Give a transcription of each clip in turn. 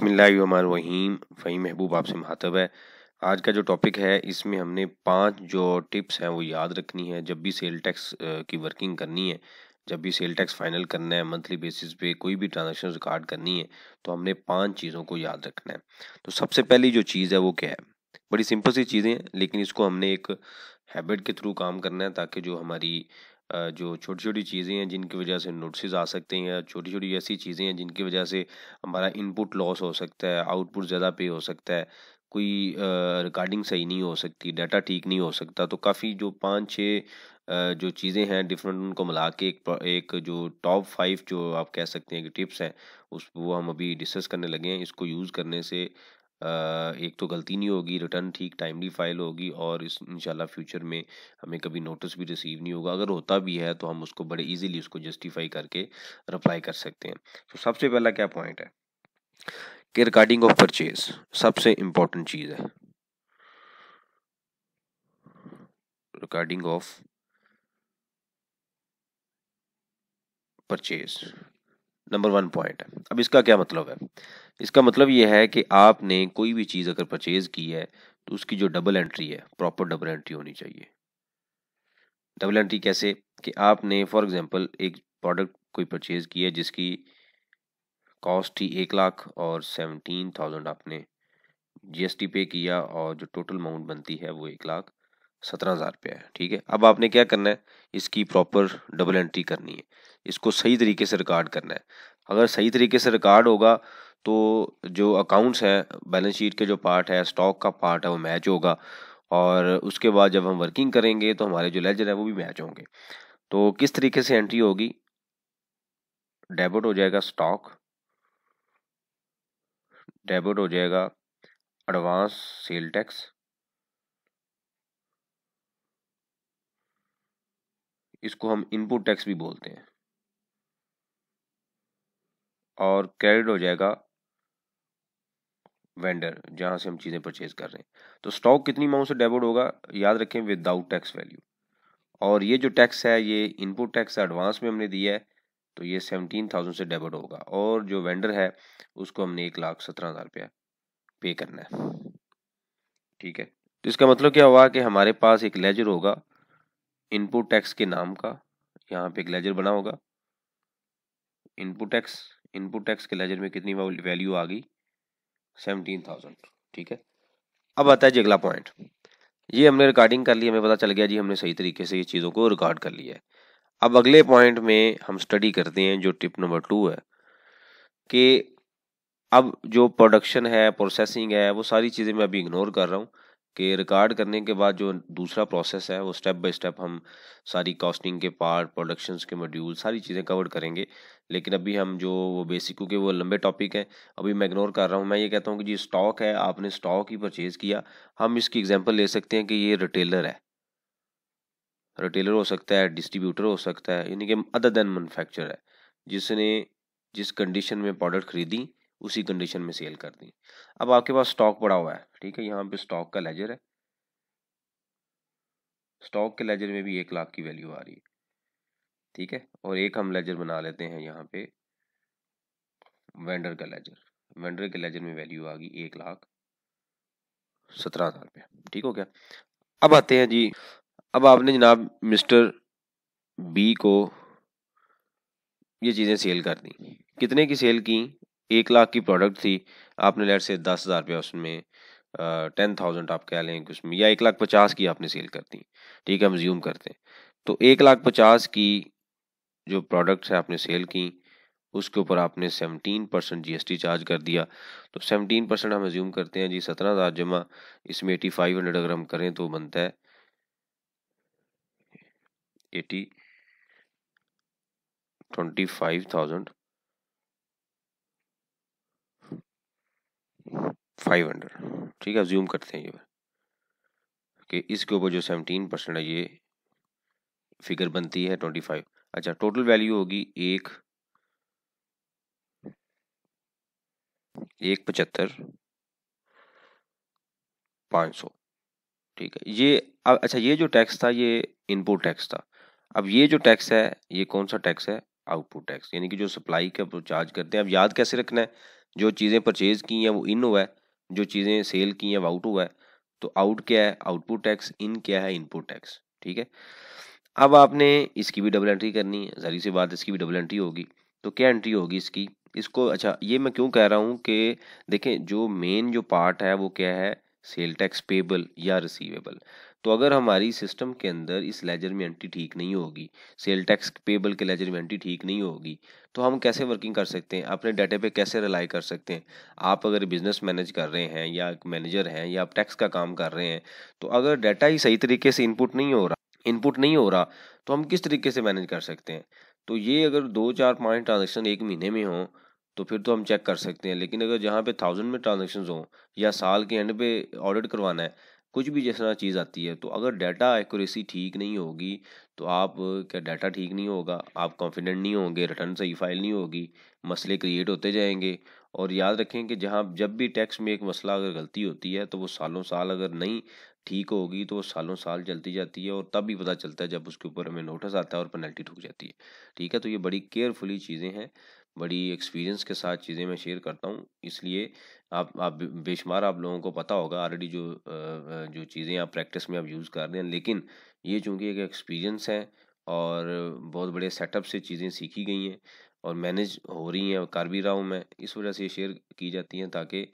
वहीम फ़ही महबूब आपसे महातब है आज का जो टॉपिक है इसमें हमने पांच जो टिप्स हैं वो याद रखनी है जब भी सेल टैक्स की वर्किंग करनी है जब भी सेल टैक्स फाइनल करना है मंथली बेसिस पे कोई भी ट्रांजेक्शन रिकॉर्ड करनी है तो हमने पांच चीज़ों को याद रखना है तो सबसे पहली जो चीज़ है वो क्या है बड़ी सिंपल सी चीज़ें हैं लेकिन इसको हमने एक हैबिट के थ्रू काम करना है ताकि जो हमारी जो छोटी छोटी चीज़ें हैं जिनकी वजह से नोटिस आ सकते हैं छोटी छोटी ऐसी चीज़ें हैं जिनकी वजह से हमारा इनपुट लॉस हो सकता है आउटपुट ज़्यादा पे हो सकता है कोई रिकॉर्डिंग सही नहीं हो सकती डाटा ठीक नहीं हो सकता तो काफ़ी जो पाँच छः जो चीज़ें हैं डिफरेंट उनको मिला के एक एक जो टॉप फाइव जो आप कह सकते हैं कि टिप्स हैं उस वो हम अभी डिस्कस करने लगे हैं इसको यूज़ करने से एक तो गलती नहीं होगी रिटर्न ठीक टाइमली फाइल होगी और इस इंशाल्लाह फ्यूचर में हमें कभी नोटिस भी रिसीव नहीं होगा अगर होता भी है तो हम उसको बड़े इजीली उसको जस्टिफाई करके रिप्लाई कर सकते हैं तो सबसे पहला क्या पॉइंट है कि रिकॉर्डिंग ऑफ परचेज सबसे इम्पोर्टेंट चीज़ है recording of purchase number one point है अब इसका क्या मतलब है इसका मतलब ये है कि आपने कोई भी चीज़ अगर परचेज की है तो उसकी जो डबल एंट्री है प्रॉपर डबल एंट्री होनी चाहिए डबल एंट्री कैसे कि आपने फॉर एग्जांपल एक प्रोडक्ट कोई परचेज किया जिसकी कॉस्ट थी एक लाख और सेवनटीन थाउजेंड आपने जीएसटी पे किया और जो टोटल अमाउंट बनती है वो एक लाख सत्रह हज़ार रुपया है ठीक है अब आपने क्या करना है इसकी प्रॉपर डबल एंट्री करनी है इसको सही तरीके से रिकॉर्ड करना है अगर सही तरीके से रिकॉर्ड होगा तो जो अकाउंट्स हैं बैलेंस शीट के जो पार्ट है स्टॉक का पार्ट है वो मैच होगा और उसके बाद जब हम वर्किंग करेंगे तो हमारे जो लेजर है वो भी मैच होंगे तो किस तरीके से एंट्री होगी डेबिट हो जाएगा स्टॉक डेबिट हो जाएगा एडवांस सेल टैक्स इसको हम इनपुट टैक्स भी बोलते हैं और क्रेडिट हो जाएगा वेंडर जहां से हम चीज़ें परचेज कर रहे हैं तो स्टॉक कितनी अमाउंट से डेबिट होगा याद रखें विदाउट टैक्स वैल्यू और ये जो टैक्स है ये इनपुट टैक्स एडवांस में हमने दिया है तो ये सेवनटीन थाउजेंड से डेबिट होगा और जो वेंडर है उसको हमने एक लाख सत्रह हज़ार रुपया पे करना है ठीक है तो इसका मतलब क्या हुआ कि हमारे पास एक लेजर होगा इनपुट टैक्स के नाम का यहाँ पे एक लेजर बना होगा इनपुट टैक्स इनपुट टैक्स के लेजर में कितनी वैल्यू आ गई सेवनटीन थाउजेंड ठीक है अब आता है जी अगला पॉइंट ये हमने रिकॉर्डिंग कर ली हमें पता चल गया जी हमने सही तरीके से ये चीज़ों को रिकॉर्ड कर लिया है अब अगले पॉइंट में हम स्टडी करते हैं जो टिप नंबर टू है कि अब जो प्रोडक्शन है प्रोसेसिंग है वो सारी चीज़ें मैं अभी इग्नोर कर रहा हूँ के रिकॉर्ड करने के बाद जो दूसरा प्रोसेस है वो स्टेप बाय स्टेप हम सारी कॉस्टिंग के पार्ट प्रोडक्शंस के मॉड्यूल सारी चीज़ें कवर करेंगे लेकिन अभी हम जो वो बेसिक क्योंकि वो लंबे टॉपिक हैं अभी मैं इग्नोर कर रहा हूँ मैं ये कहता हूँ कि जी स्टॉक है आपने स्टॉक ही परचेज़ किया हम इसकी एग्जाम्पल ले सकते हैं कि ये रिटेलर है रिटेलर हो सकता है डिस्ट्रीब्यूटर हो सकता है यानी कि अदर देन मैनुफैक्चर है जिसने जिस कंडीशन में प्रोडक्ट खरीदी उसी कंडीशन में सेल कर दी अब आपके पास स्टॉक पड़ा हुआ है ठीक है यहाँ पे स्टॉक का लेजर है स्टॉक के लेजर में भी एक लाख की वैल्यू आ रही है ठीक है और एक हम लेजर बना लेते हैं यहाँ पे वेंडर का लेजर वेंडर के लेजर में वैल्यू आ गई एक लाख सत्रह हज़ार रुपये ठीक हो गया अब आते हैं जी अब आपने जनाब मिस्टर बी को ये चीज़ें सेल कर दी कितने की सेल की एक लाख की प्रोडक्ट थी आपने लेट से दस हज़ार रुपया उसमें टेन थाउजेंड आप कह लें कि उसमें या एक लाख पचास की आपने सेल कर दी ठीक है हम ज्यूम करते हैं तो एक लाख पचास की जो प्रोडक्ट्स हैं आपने सेल की उसके ऊपर आपने सेवनटीन परसेंट जी चार्ज कर दिया तो सेवनटीन परसेंट हम ज्यूम करते हैं जी सत्रह हज़ार जमा इसमें एटी फाइव हंड्रेड अगर हम करें तो बनता है eighty twenty five thousand five hundred ठीक है ज्यूम करते हैं ये कि इसके ऊपर जो सेवनटीन परसेंट है ये फिगर बनती है ट्वेंटी फाइव अच्छा टोटल वैल्यू होगी एक एक पचहत्तर पाँच सौ ठीक है ये अब अच्छा ये जो टैक्स था ये इनपुट टैक्स था अब ये जो टैक्स है ये कौन सा टैक्स है आउटपुट टैक्स यानी कि जो सप्लाई का चार्ज करते हैं अब याद कैसे रखना है जो चीज़ें परचेज़ की हैं वो इन हुआ है जो चीज़ें सेल की हैं वो आउट हुआ है तो आउट क्या है आउटपुट टैक्स इन क्या है इनपुट टैक्स ठीक है अब आपने इसकी भी डबल एंट्री करनी है जहरी सी बात इसकी भी डबल एंट्री होगी तो क्या एंट्री होगी इसकी इसको अच्छा ये मैं क्यों कह रहा हूँ कि देखें जो मेन जो पार्ट है वो क्या है सेल टैक्स पेबल या रिसीवेबल तो अगर हमारी सिस्टम के अंदर इस लेजर में एंट्री ठीक नहीं होगी सेल टैक्स पेबल के लेजर में एंट्री ठीक नहीं होगी तो हम कैसे वर्किंग कर सकते हैं अपने डाटे पे कैसे रिलाई कर सकते हैं आप अगर बिजनेस मैनेज कर रहे हैं या मैनेजर हैं या आप टैक्स का काम कर रहे हैं तो अगर डाटा ही सही तरीके से इनपुट नहीं हो रहा इनपुट नहीं हो रहा तो हम किस तरीके से मैनेज कर सकते हैं तो ये अगर दो चार पाँच ट्रांजेक्शन एक महीने में हों तो फिर तो हम चेक कर सकते हैं लेकिन अगर जहाँ पे थाउजेंड में ट्रांजेक्शन हों या साल के एंड पे ऑडिट करवाना है कुछ भी जैसा चीज़ आती है तो अगर डाटा एक्यूरेसी ठीक नहीं होगी तो आप क्या डाटा ठीक नहीं होगा आप कॉन्फिडेंट नहीं होंगे रिटर्न सही फाइल नहीं होगी मसले क्रिएट होते जाएंगे और याद रखें कि जहाँ जब भी टैक्स में एक मसला अगर गलती होती है तो वो सालों साल अगर नहीं ठीक होगी तो वो सालों साल चलती जाती है और तब भी पता चलता है जब उसके ऊपर हमें नोटिस आता है और पेनल्टी ठुक जाती है ठीक है तो ये बड़ी केयरफुली चीज़ें हैं बड़ी एक्सपीरियंस के साथ चीज़ें मैं शेयर करता हूँ इसलिए आप आप बेशुमार आप लोगों को पता होगा ऑलरेडी जो जो चीज़ें आप प्रैक्टिस में आप यूज़ कर रहे हैं लेकिन ये चूँकि एक एक्सपीरियंस है और बहुत बड़े सेटअप से चीज़ें सीखी गई हैं और मैनेज हो रही हैं कर भी रहा हूँ मैं इस वजह से ये शेयर की जाती हैं ताकि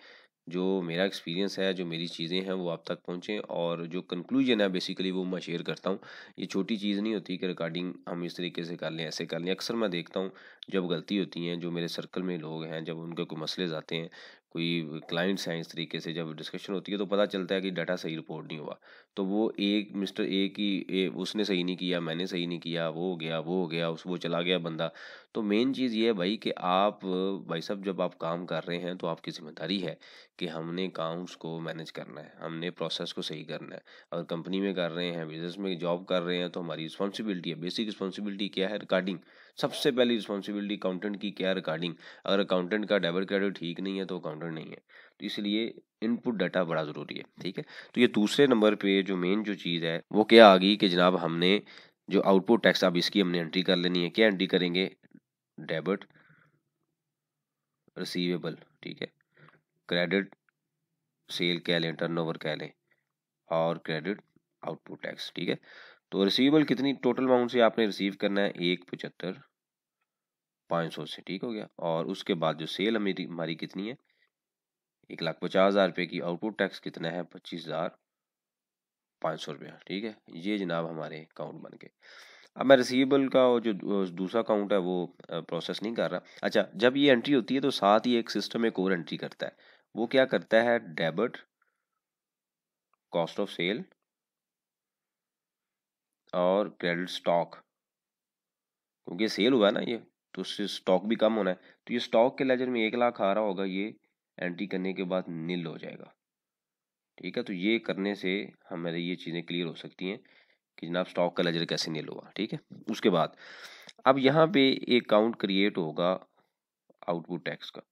जो मेरा एक्सपीरियंस है जो मेरी चीज़ें हैं वो आप तक पहुँचें और जो कंक्लूजन है बेसिकली वो मैं शेयर करता हूँ ये छोटी चीज़ नहीं होती कि रिकॉर्डिंग हम इस तरीके से कर लें ऐसे कर लें अक्सर मैं देखता हूँ जब गलती होती हैं जो मेरे सर्कल में लोग हैं जब उनके कोई मसले आते हैं कोई क्लाइंट्स हैं इस तरीके से जब डिस्कशन होती है तो पता चलता है कि डाटा सही रिपोर्ट नहीं हुआ तो वो एक मिस्टर ए की ए उसने सही नहीं किया मैंने सही नहीं किया वो हो गया वो हो गया उस वो चला गया बंदा तो मेन चीज़ ये है भाई कि आप भाई साहब जब आप काम कर रहे हैं तो आपकी जिम्मेदारी है कि हमने अकाउंट्स को मैनेज करना है हमने प्रोसेस को सही करना है अगर कंपनी में कर रहे हैं बिजनेस में जॉब कर रहे हैं तो हमारी रिस्पॉन्सिबिलिटी है बेसिक रिस्पॉन्सिबिलिटी क्या है रिकॉर्डिंग सबसे पहली रिस्पॉन्सिबिलिटी अकाउंटेंट की क्या है रिकॉर्डिंग अगर अकाउंटेंट का डेबिट क्रेडिट ठीक नहीं है तो अकाउंटेंट नहीं है तो इसलिए इनपुट डाटा बड़ा ज़रूरी है ठीक है तो ये दूसरे नंबर पे जो मेन जो चीज़ है वो क्या आ गई कि जनाब हमने जो आउटपुट टैक्स अब इसकी हमने एंट्री कर लेनी है क्या एंट्री करेंगे डेबिट रिसीवेबल ठीक है क्रेडिट सेल कह लें ओवर कह लें और क्रेडिट आउटपुट टैक्स ठीक है तो रिसीवेबल कितनी टोटल अमाउंट से आपने रिसीव करना है एक पचहत्तर पाँच सौ से ठीक हो गया और उसके बाद जो सेल हमारी हमारी कितनी है एक लाख पचास हज़ार रुपये की आउटपुट टैक्स कितना है पच्चीस हज़ार पाँच सौ रुपया ठीक है ये जनाब हमारे अकाउंट बन गए अब मैं रिसीवेबल का जो दूसरा अकाउंट है वो प्रोसेस नहीं कर रहा अच्छा जब ये एंट्री होती है तो साथ ही एक सिस्टम एक और एंट्री करता है वो क्या करता है डेबिट कॉस्ट ऑफ सेल और क्रेडिट स्टॉक क्योंकि सेल हुआ है ना ये तो उससे स्टॉक भी कम होना है तो ये स्टॉक के लेजर में एक लाख आ रहा होगा ये एंट्री करने के बाद नील हो जाएगा ठीक है तो ये करने से हमारे ये चीज़ें क्लियर हो सकती हैं कि जनाब स्टॉक का लेजर कैसे नील हुआ ठीक है उसके बाद अब यहाँ पे एक काउंट क्रिएट होगा आउटपुट टैक्स का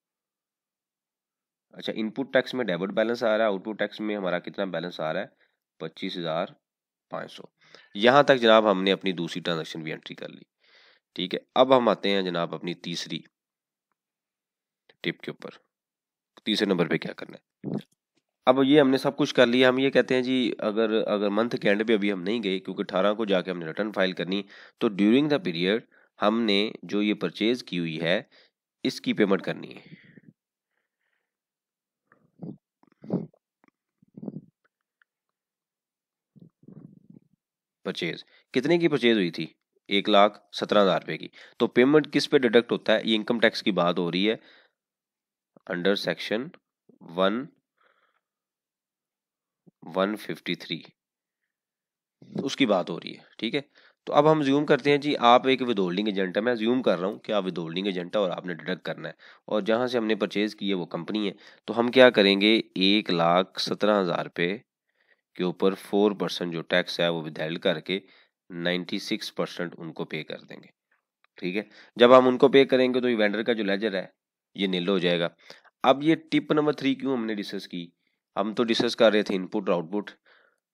अच्छा इनपुट टैक्स में डेबिट बैलेंस आ रहा है आउटपुट टैक्स में हमारा कितना बैलेंस आ रहा है पच्चीस हज़ार पाँच सौ यहाँ तक जनाब हमने अपनी दूसरी ट्रांजेक्शन भी एंट्री कर ली ठीक है अब हम आते हैं जनाब अपनी तीसरी टिप के ऊपर तीसरे नंबर पे क्या करना है अब ये हमने सब कुछ कर लिया हम ये कहते हैं जी अगर अगर मंथ के एंड पे अभी हम नहीं गए क्योंकि अठारह को जाके हमने रिटर्न फाइल करनी तो ड्यूरिंग द पीरियड हमने जो ये परचेज की हुई है इसकी पेमेंट करनी है परचेज कितने की परचेज हुई थी एक लाख सत्रह हज़ार रुपए की तो पेमेंट किस पे डिडक्ट होता है ये इनकम टैक्स की बात हो रही है under section 1 153 उसकी बात हो रही है ठीक है तो अब हम ज्यूम करते हैं जी आप एक विद होल्डिंग एजेंट है मैं ज्यूम कर रहा हूँ कि आप विद होल्डिंग एजेंट है और आपने डिडक्ट करना है और जहाँ से हमने परचेज़ की है वो कंपनी है तो हम क्या करेंगे एक लाख सत्रह हज़ार रुपये के ऊपर फोर परसेंट जो टैक्स है वो विधायल्ड करके नाइन्टी सिक्स परसेंट उनको पे कर देंगे ठीक है जब हम उनको पे करेंगे तो ये वेंडर का जो लेजर है ये नील हो जाएगा अब ये टिप नंबर थ्री क्यों हमने डिस्कस की हम तो डिस्कस कर रहे थे इनपुट और आउटपुट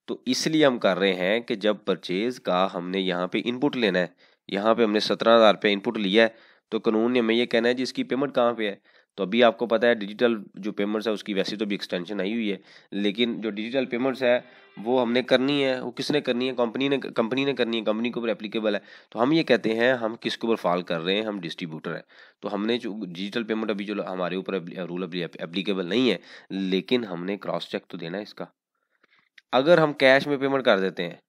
तो इसलिए हम कर रहे हैं कि जब परचेज का हमने यहाँ पे इनपुट लेना है यहाँ पे हमने सत्रह हज़ार रुपये इनपुट लिया है तो कानून ने हमें ये कहना है जिसकी पेमेंट कहाँ पे है तो अभी आपको पता है डिजिटल जो पेमेंट्स है उसकी वैसे तो भी एक्सटेंशन आई हुई है लेकिन जो डिजिटल पेमेंट्स है वो हमने करनी है वो किसने करनी है कंपनी ने कंपनी ने करनी है कंपनी के ऊपर एप्लीकेबल है तो हम ये कहते हैं हम किसके ऊपर फॉल कर रहे हैं हम डिस्ट्रीब्यूटर हैं तो हमने जो डिजिटल पेमेंट अभी जो हमारे ऊपर रूल एप्लीकेबल नहीं है लेकिन हमने क्रॉस चेक तो देना है इसका अगर हम कैश में पेमेंट कर देते हैं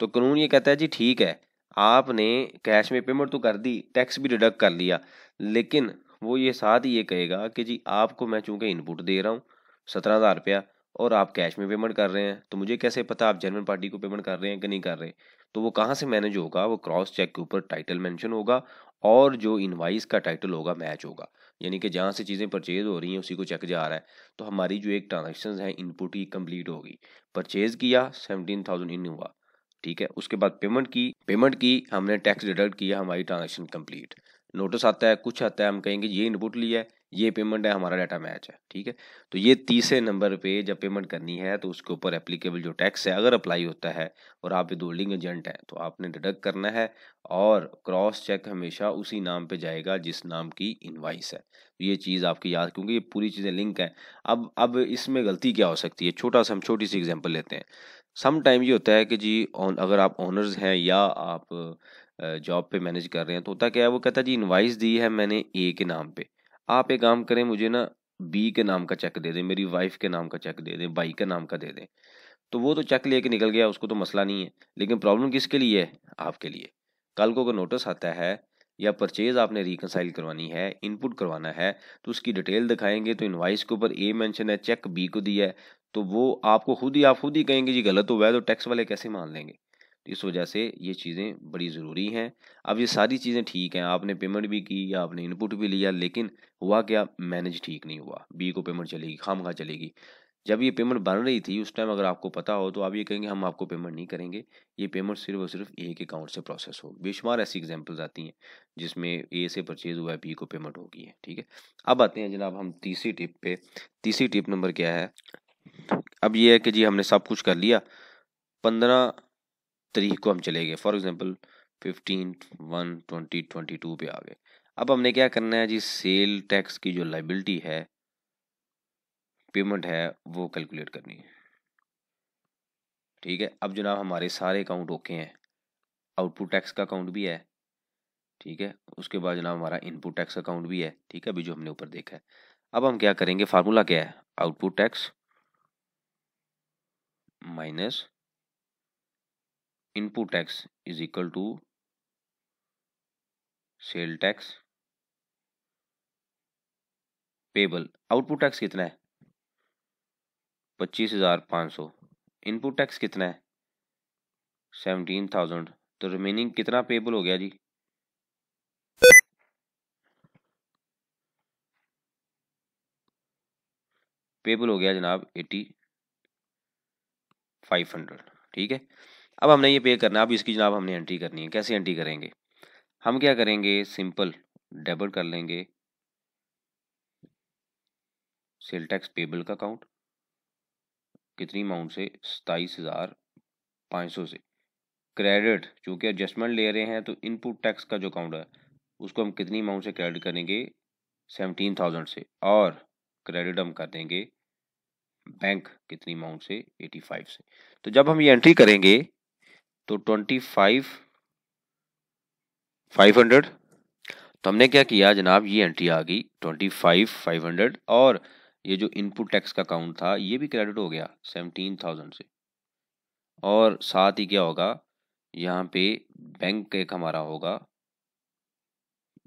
तो कानून ये कहता है जी ठीक है आपने कैश में पेमेंट तो कर दी टैक्स भी डिडक्ट कर लिया लेकिन वो ये साथ ही ये कहेगा कि जी आपको मैं चूँकि इनपुट दे रहा हूँ सत्रह हज़ार रुपया और आप कैश में पेमेंट कर रहे हैं तो मुझे कैसे पता आप जर्मन पार्टी को पेमेंट कर रहे हैं कि नहीं कर रहे तो वो कहाँ से मैनेज होगा वो क्रॉस चेक के ऊपर टाइटल मैंशन होगा और जो इनवाइस का टाइटल होगा मैच होगा यानी कि जहाँ से चीज़ें परचेज हो रही हैं उसी को चेक जा रहा है तो हमारी जो एक ट्रांजेक्शन है इनपुट की कम्प्लीट होगी परचेज किया सेवनटीन थाउजेंड इन हुआ ठीक है उसके बाद पेमेंट की पेमेंट की हमने टैक्स डिडक्ट किया हमारी ट्रांजेक्शन कम्प्लीट नोटिस आता है कुछ आता है हम कहेंगे ये इनपुट लिया है ये पेमेंट है हमारा डाटा मैच है ठीक है तो ये तीसरे नंबर पे जब पेमेंट करनी है तो उसके ऊपर एप्लीकेबल जो टैक्स है अगर अप्लाई होता है और आप विदोल्डिंग एजेंट हैं तो आपने डिडक्ट करना है और क्रॉस चेक हमेशा उसी नाम पे जाएगा जिस नाम की इनवाइस है तो ये चीज़ आपकी याद क्योंकि ये पूरी चीज़ें लिंक है अब अब इसमें गलती क्या हो सकती है छोटा सा हम छोटी सी एग्जाम्पल लेते हैं समटाइम ये होता है कि जी अगर आप ऑनर्स हैं या आप जॉब पे मैनेज कर रहे हैं तो होता क्या है वो कहता जी इनवाइस दी है मैंने ए के नाम पे आप एक काम करें मुझे ना बी के नाम का चेक दे दें मेरी वाइफ के नाम का चेक दे दें बाई के नाम का दे दें तो वो तो चेक लेके निकल गया उसको तो मसला नहीं है लेकिन प्रॉब्लम किसके लिए है आपके लिए कल को अगर नोटिस आता है या परचेज़ आपने रिकनसाइल करवानी है इनपुट करवाना है तो उसकी डिटेल दिखाएंगे तो इनवाइस के ऊपर ए मेंशन है चेक बी को दिया है तो वो आपको खुद ही आप खुद ही कहेंगे जी गलत हुआ है तो टैक्स वाले कैसे मान लेंगे इस वजह से ये चीज़ें बड़ी ज़रूरी हैं अब ये सारी चीज़ें ठीक हैं आपने पेमेंट भी की या आपने इनपुट भी लिया लेकिन हुआ क्या मैनेज ठीक नहीं हुआ बी को पेमेंट चलेगी खाम खा चलेगी जब ये पेमेंट बन रही थी उस टाइम अगर आपको पता हो तो आप ये कहेंगे हम आपको पेमेंट नहीं करेंगे ये पेमेंट सिर्फ और सिर्फ ए के अकाउंट से प्रोसेस हो बेशुमार ऐसी एग्जांपल्स आती हैं जिसमें ए से परचेज हुआ है बी को पेमेंट होगी है ठीक है अब आते हैं जनाब हम तीसरी टिप पे तीसरी टिप नंबर क्या है अब ये है कि जी हमने सब कुछ कर लिया पंद्रह तरीक को हम चले गए for example fifteen one twenty twenty two पे आ गए अब हमने क्या करना है जी सेल टैक्स की जो लाइबिलिटी है पेमेंट है वो कैलकुलेट करनी है ठीक है अब जनाब हमारे सारे अकाउंट ओके हैं आउटपुट टैक्स का अकाउंट भी है ठीक है उसके बाद जनाब हमारा इनपुट टैक्स अकाउंट भी है ठीक है अभी जो हमने ऊपर देखा है अब हम क्या करेंगे फार्मूला क्या है output tax minus input tax is equal to sale tax payable output tax कितना है पच्चीस हजार पाँच सौ इनपुट टैक्स कितना है सेवनटीन थाउजेंड तो रिमेनिंग कितना पेबल हो गया जी पेबल हो गया जनाब एटी फाइव हंड्रेड ठीक है अब हमने ये पे करना है अब इसकी जनाब हमने एंट्री करनी है कैसे एंट्री करेंगे हम क्या करेंगे सिंपल डेबिट कर लेंगे सेल टैक्स पेबल का अकाउंट कितनी अमाउंट से सताईस हज़ार पाँच सौ से क्रेडिट चूँकि एडजस्टमेंट ले रहे हैं तो इनपुट टैक्स का जो अकाउंट है उसको हम कितनी अमाउंट से क्रेडिट करेंगे सेवनटीन थाउजेंड से और क्रेडिट हम कर देंगे बैंक कितनी अमाउंट से एटी फाइव से तो जब हम ये एंट्री करेंगे तो ट्वेंटी फाइव फाइव हंड्रेड तो हमने क्या किया जनाब ये एंट्री आ गई ट्वेंटी फाइव फाइव हंड्रेड और ये जो इनपुट टैक्स का अकाउंट था ये भी क्रेडिट हो गया सेवनटीन थाउजेंड से और साथ ही क्या होगा यहाँ पे बैंक एक हमारा होगा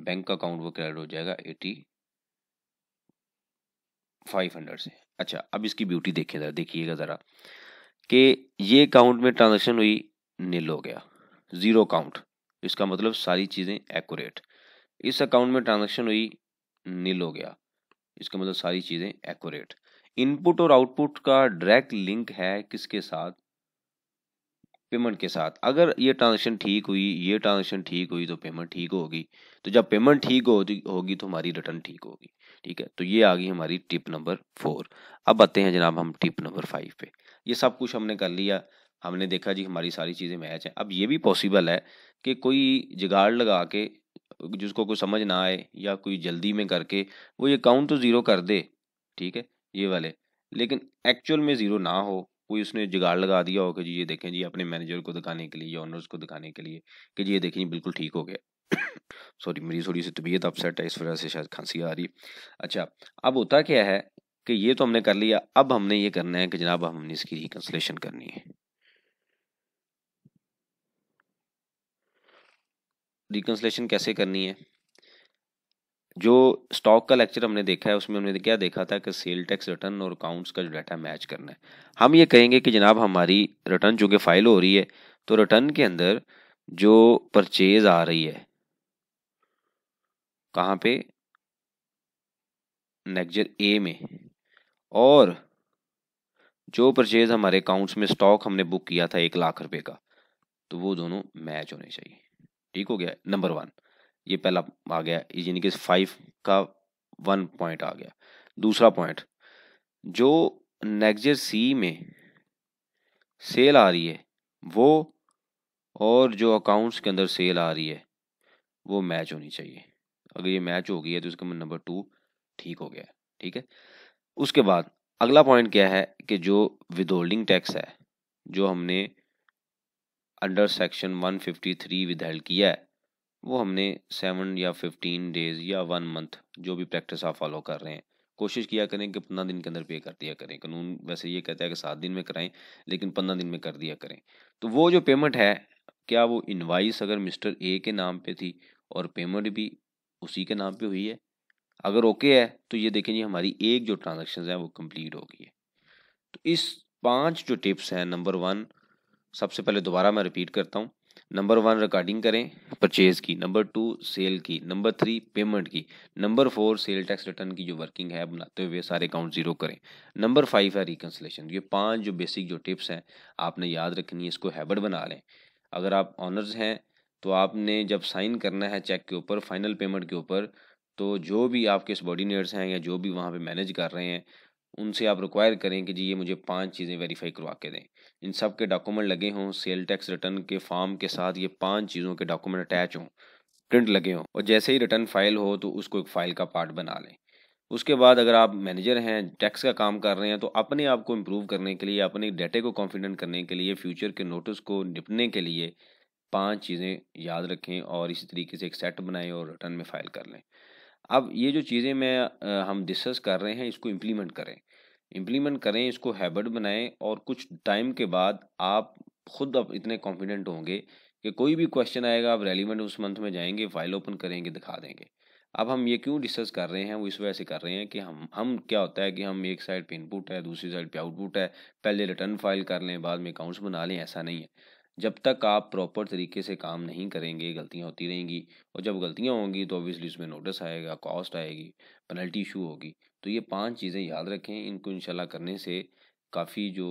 बैंक का अकाउंट वो क्रेडिट हो जाएगा एटी फाइव हंड्रेड से अच्छा अब इसकी ब्यूटी देखिए जरा देखिएगा ज़रा कि ये अकाउंट में ट्रांजेक्शन हुई निल हो गया ज़ीरो अकाउंट इसका मतलब सारी चीज़ें एक्यूरेट इस अकाउंट में ट्रांजेक्शन हुई निल हो गया इसका मतलब सारी चीज़ें एक्यूरेट इनपुट और आउटपुट का डायरेक्ट लिंक है किसके साथ पेमेंट के साथ अगर ये ट्रांजेक्शन ठीक हुई ये ट्रांजेक्शन ठीक हुई तो पेमेंट ठीक होगी तो जब पेमेंट ठीक तो होगी तो हमारी रिटर्न ठीक होगी ठीक है तो ये आ गई हमारी टिप नंबर फोर अब आते हैं जनाब हम टिप नंबर फाइव पे ये सब कुछ हमने कर लिया हमने देखा जी हमारी सारी चीज़ें मैच हैं अब ये भी पॉसिबल है कि कोई जिगाड़ लगा के जिसको कोई समझ ना आए या कोई जल्दी में करके वो ये काउंट तो ज़ीरो कर दे ठीक है ये वाले लेकिन एक्चुअल में ज़ीरो ना हो कोई उसने जुगाड़ लगा दिया हो कि जी ये देखें जी अपने मैनेजर को दिखाने के लिए या ऑनर्स को दिखाने के लिए कि जी ये देखें जी बिल्कुल ठीक हो गया सॉरी मेरी थोड़ी सी तबीयत अपसेट है इस वजह से शायद खांसी आ रही अच्छा अब होता क्या है कि ये तो हमने कर लिया अब हमने ये करना है कि जनाब हमने इसकी रिकन्सलेशन करनी है रिकन्सलेशन कैसे करनी है जो स्टॉक का लेक्चर हमने देखा है उसमें हमने क्या देखा था कि सेल टैक्स रिटर्न और अकाउंट्स का जो डाटा मैच करना है हम ये कहेंगे कि जनाब हमारी रिटर्न जो कि फाइल हो रही है तो रिटर्न के अंदर जो परचेज आ रही है कहाँ पे नेक्जर ए में और जो परचेज हमारे अकाउंट्स में स्टॉक हमने बुक किया था एक लाख रुपए का तो वो दोनों मैच होने चाहिए ठीक हो गया नंबर वन ये पहला आ गया यानी कि फाइव का वन पॉइंट आ गया दूसरा पॉइंट जो नेक्स्ट सी में सेल आ रही है वो और जो अकाउंट्स के अंदर सेल आ रही है वो मैच होनी चाहिए अगर ये मैच हो गई है तो उसका नंबर टू ठीक हो गया ठीक है उसके बाद अगला पॉइंट क्या है कि जो विदहोल्डिंग टैक्स है जो हमने अंडर सेक्शन 153 विदहेल्ड किया है वो हमने सेवन या फिफ्टीन डेज या वन मंथ जो भी प्रैक्टिस आप फॉलो कर रहे हैं कोशिश किया करें कि पंद्रह दिन के अंदर पे कर दिया करें कानून वैसे ये कहता है कि सात दिन में कराएं लेकिन पंद्रह दिन में कर दिया करें तो वो जो पेमेंट है क्या वो इनवाइस अगर मिस्टर ए के नाम पे थी और पेमेंट भी उसी के नाम पे हुई है अगर ओके है तो ये देखें जी हमारी एक जो ट्रांजेक्शन है वो कम्प्लीट हो गई है तो इस पाँच जो टिप्स हैं नंबर वन सबसे पहले दोबारा मैं रिपीट करता हूँ नंबर वन रिकॉर्डिंग करें परचेज़ की नंबर टू सेल की नंबर थ्री पेमेंट की number four sale tax return की जो वर्किंग है बनाते हुए सारे अकाउंट जीरो करें नंबर फाइव है रिकन्सलेशन ये पांच जो बेसिक जो टिप्स हैं आपने याद रखनी है इसको हैबिट बना लें अगर आप ऑनर्स हैं तो आपने जब साइन करना है चेक के ऊपर फाइनल पेमेंट के ऊपर तो जो भी आपके सबॉर्डिनेट्स हैं या जो भी वहाँ पर मैनेज कर रहे हैं उनसे आप रिक्वायर करें कि जी ये मुझे पाँच चीज़ें वेरीफाई करवा के दें इन सब के डॉक्यूमेंट लगे हों सेल टैक्स रिटर्न के फॉर्म के साथ ये पांच चीज़ों के डॉक्यूमेंट अटैच हों प्रिंट लगे हों और जैसे ही रिटर्न फाइल हो तो उसको एक फ़ाइल का पार्ट बना लें उसके बाद अगर आप मैनेजर हैं टैक्स का काम कर रहे हैं तो अपने आप को इम्प्रूव करने के लिए अपने डेटे को कॉन्फिडेंट करने के लिए फ्यूचर के नोटिस को निपटने के लिए पांच चीज़ें याद रखें और इसी तरीके से एक सेट बनाएं और रिटर्न में फाइल कर लें अब ये जो चीज़ें मैं हम डिस्कस कर रहे हैं इसको इम्प्लीमेंट करें इम्प्लीमेंट करें इसको हैबिट बनाएं और कुछ टाइम के बाद आप खुद अब इतने कॉन्फिडेंट होंगे कि कोई भी क्वेश्चन आएगा आप रेलिवेंट उस मंथ में जाएंगे फाइल ओपन करेंगे दिखा देंगे अब हम ये क्यों डिस्कस कर रहे हैं वो इस वजह से कर रहे हैं कि हम हम क्या होता है कि हम एक साइड पे इनपुट है दूसरी साइड पे आउटपुट है पहले रिटर्न फाइल कर लें बाद में अकाउंट्स बना लें ऐसा नहीं है जब तक आप प्रॉपर तरीके से काम नहीं करेंगे गलतियाँ होती रहेंगी और जब गलतियाँ होंगी तो ऑब्वियसली उसमें नोटिस आएगा कॉस्ट आएगी पेनल्टी इशू होगी तो ये पांच चीज़ें याद रखें इनको इंशाल्लाह करने से काफ़ी जो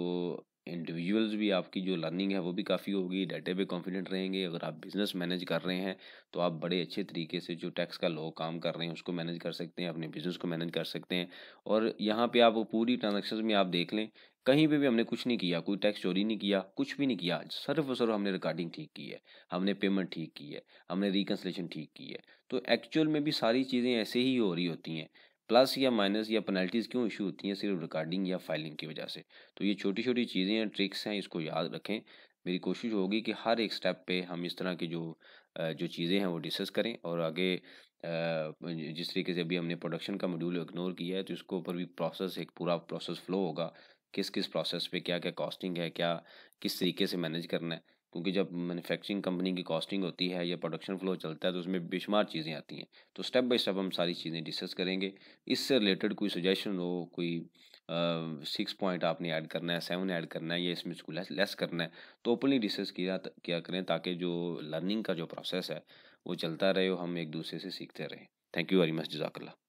इंडिविजुअल्स भी आपकी जो लर्निंग है वो भी काफ़ी होगी डाटे पे कॉन्फिडेंट रहेंगे अगर आप बिज़नेस मैनेज कर रहे हैं तो आप बड़े अच्छे तरीके से जो टैक्स का लोग काम कर रहे हैं उसको मैनेज कर सकते हैं अपने बिज़नेस को मैनेज कर सकते हैं और यहाँ पे आप पूरी ट्रांजेक्शन में आप देख लें कहीं पे भी हमने कुछ नहीं किया कोई टैक्स चोरी नहीं किया कुछ भी नहीं किया सिर्फ और सिर्फ हमने रिकॉर्डिंग ठीक की है हमने पेमेंट ठीक की है हमने रिकन्सलेशन ठीक की है तो एक्चुअल में भी सारी चीज़ें ऐसे ही हो रही होती हैं प्लस या माइनस या पेनल्टीज़ क्यों इशू होती हैं सिर्फ रिकॉर्डिंग या फाइलिंग की वजह से तो ये छोटी छोटी चीज़ें या ट्रिक्स हैं इसको याद रखें मेरी कोशिश होगी कि हर एक स्टेप पे हम इस तरह की जो जो चीज़ें हैं वो डिस्कस करें और आगे जिस तरीके से अभी हमने प्रोडक्शन का मॉड्यूल इग्नोर किया है तो इसके ऊपर भी प्रोसेस एक पूरा प्रोसेस फ्लो होगा किस किस प्रोसेस पे क्या क्या कॉस्टिंग है क्या किस तरीके से मैनेज करना है क्योंकि जब मैन्युफैक्चरिंग कंपनी की कॉस्टिंग होती है या प्रोडक्शन फ्लो चलता है तो उसमें बेशुमार चीज़ें आती हैं तो स्टेप बाय स्टेप हम सारी चीज़ें डिस्कस करेंगे इससे रिलेटेड कोई सजेशन हो कोई सिक्स uh, पॉइंट आपने ऐड करना है सेवन ऐड करना है या इसमें इसको लेस, लेस करना है तो ओपनली डिस्कस किया क्या करें ताकि जो लर्निंग का जो प्रोसेस है वो चलता रहे और हम एक दूसरे से सीखते रहें थैंक यू वेरी मच जजाकल्ला